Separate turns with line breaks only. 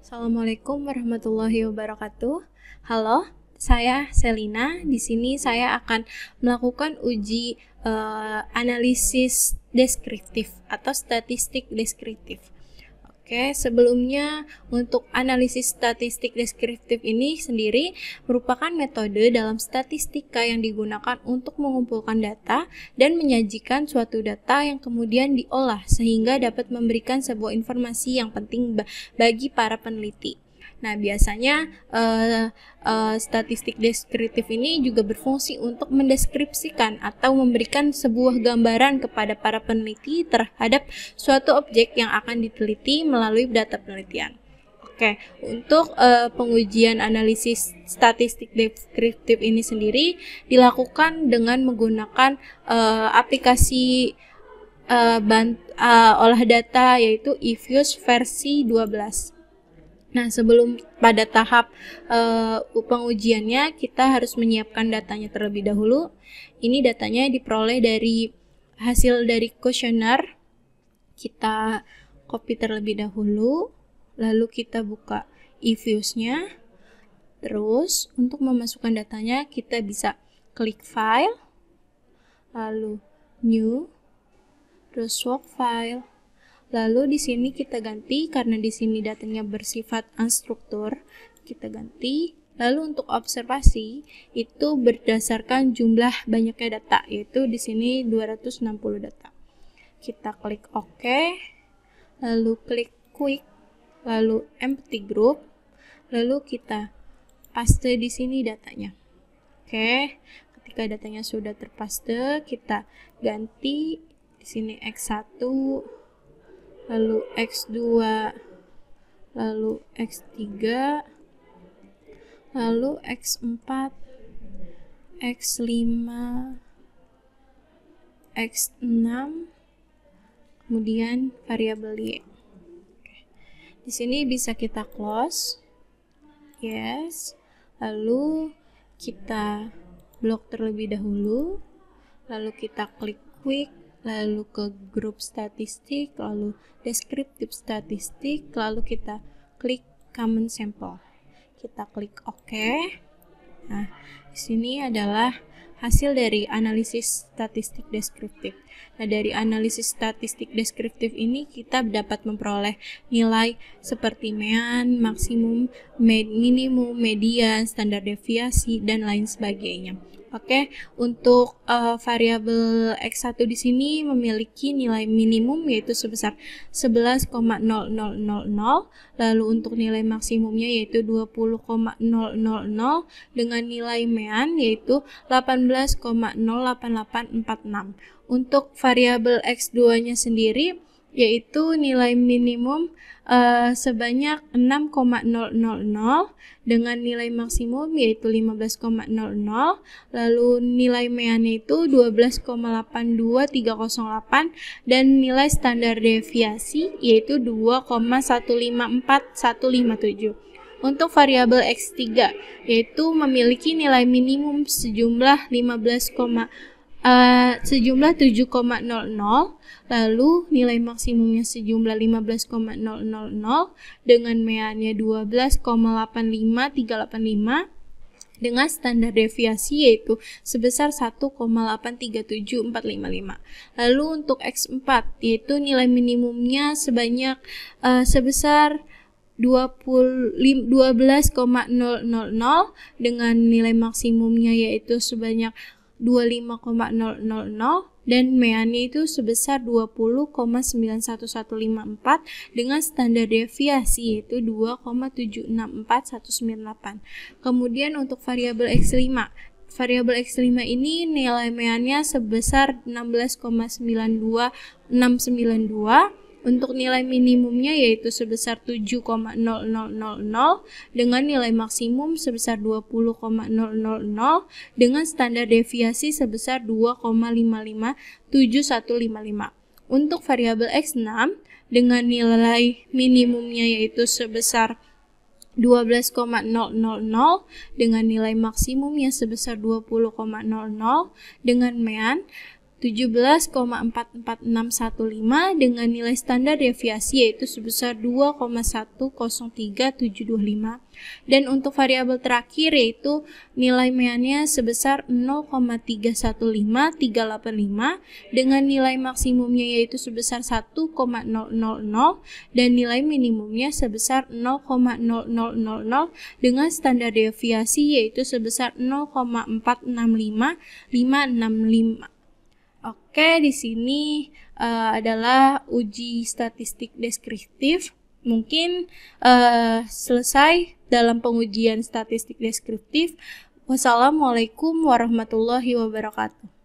Assalamualaikum warahmatullahi wabarakatuh. Halo, saya Selina. Di sini saya akan melakukan uji uh, analisis deskriptif atau statistik deskriptif. Oke, sebelumnya untuk analisis statistik deskriptif ini sendiri merupakan metode dalam statistika yang digunakan untuk mengumpulkan data dan menyajikan suatu data yang kemudian diolah sehingga dapat memberikan sebuah informasi yang penting bagi para peneliti. Nah, biasanya uh, uh, statistik deskriptif ini juga berfungsi untuk mendeskripsikan atau memberikan sebuah gambaran kepada para peneliti terhadap suatu objek yang akan diteliti melalui data penelitian. Oke, untuk uh, pengujian analisis statistik deskriptif ini sendiri dilakukan dengan menggunakan uh, aplikasi uh, uh, olah data yaitu eViews versi 12. Nah, sebelum pada tahap uh, pengujiannya, kita harus menyiapkan datanya terlebih dahulu. Ini datanya diperoleh dari hasil dari kuesioner. Kita copy terlebih dahulu, lalu kita buka eViews-nya. Terus, untuk memasukkan datanya, kita bisa klik file, lalu new, terus work file, Lalu di sini kita ganti karena di sini datanya bersifat unstruktur, kita ganti. Lalu untuk observasi itu berdasarkan jumlah banyaknya data, yaitu di sini 260 data. Kita klik OK, lalu klik quick, lalu empty group, lalu kita paste di sini datanya. Oke, ketika datanya sudah terpaste, kita ganti di sini X1 lalu X2 lalu X3 lalu X4 X5 X6 kemudian variabel Y di sini bisa kita close yes lalu kita blok terlebih dahulu lalu kita klik quick lalu ke grup statistik, lalu deskriptif statistik, lalu kita klik common sample. Kita klik OK. Nah, di sini adalah hasil dari analisis statistik deskriptif. Nah, dari analisis statistik deskriptif ini kita dapat memperoleh nilai seperti mean, maksimum, med, minimum, median, standar deviasi dan lain sebagainya. Oke, okay? untuk uh, variabel x1 di sini memiliki nilai minimum yaitu sebesar 11,0000, lalu untuk nilai maksimumnya yaitu 20,000 dengan nilai mean yaitu 8 18,08846. Untuk variabel X2-nya sendiri yaitu nilai minimum uh, sebanyak 6,000 dengan nilai maksimum yaitu 15,00 lalu nilai meannya itu 12,82308 dan nilai standar deviasi yaitu 2,154157 untuk variabel X3 yaitu memiliki nilai minimum sejumlah 15, uh, eh, sejumlah 7,00 lalu nilai maksimumnya sejumlah 15,000 dengan meannya 12,85385 dengan standar deviasi yaitu sebesar 1,837455. Lalu untuk X4 yaitu nilai minimumnya sebanyak uh, sebesar 12,000 dengan nilai maksimumnya yaitu sebanyak 25,000 dan meannya itu sebesar 20,91154 dengan standar deviasi yaitu 2,764198. Kemudian untuk variabel X5, variabel X5 ini nilai meannya sebesar 16,92692 untuk nilai minimumnya yaitu sebesar 7,0000 dengan nilai maksimum sebesar 20,000 dengan standar deviasi sebesar 2,557155. Untuk variabel X6 dengan nilai minimumnya yaitu sebesar 12,000 dengan nilai maksimumnya sebesar 20,00 dengan mean 17,44615 dengan nilai standar deviasi yaitu sebesar 2,103,725 dan untuk variabel terakhir yaitu nilai meannya sebesar 0,315385 dengan nilai maksimumnya yaitu sebesar 1,000 dan nilai minimumnya sebesar 0,000 dengan standar deviasi yaitu sebesar 0,465565 Oke, di sini uh, adalah uji statistik deskriptif. Mungkin uh, selesai dalam pengujian statistik deskriptif. Wassalamualaikum warahmatullahi wabarakatuh.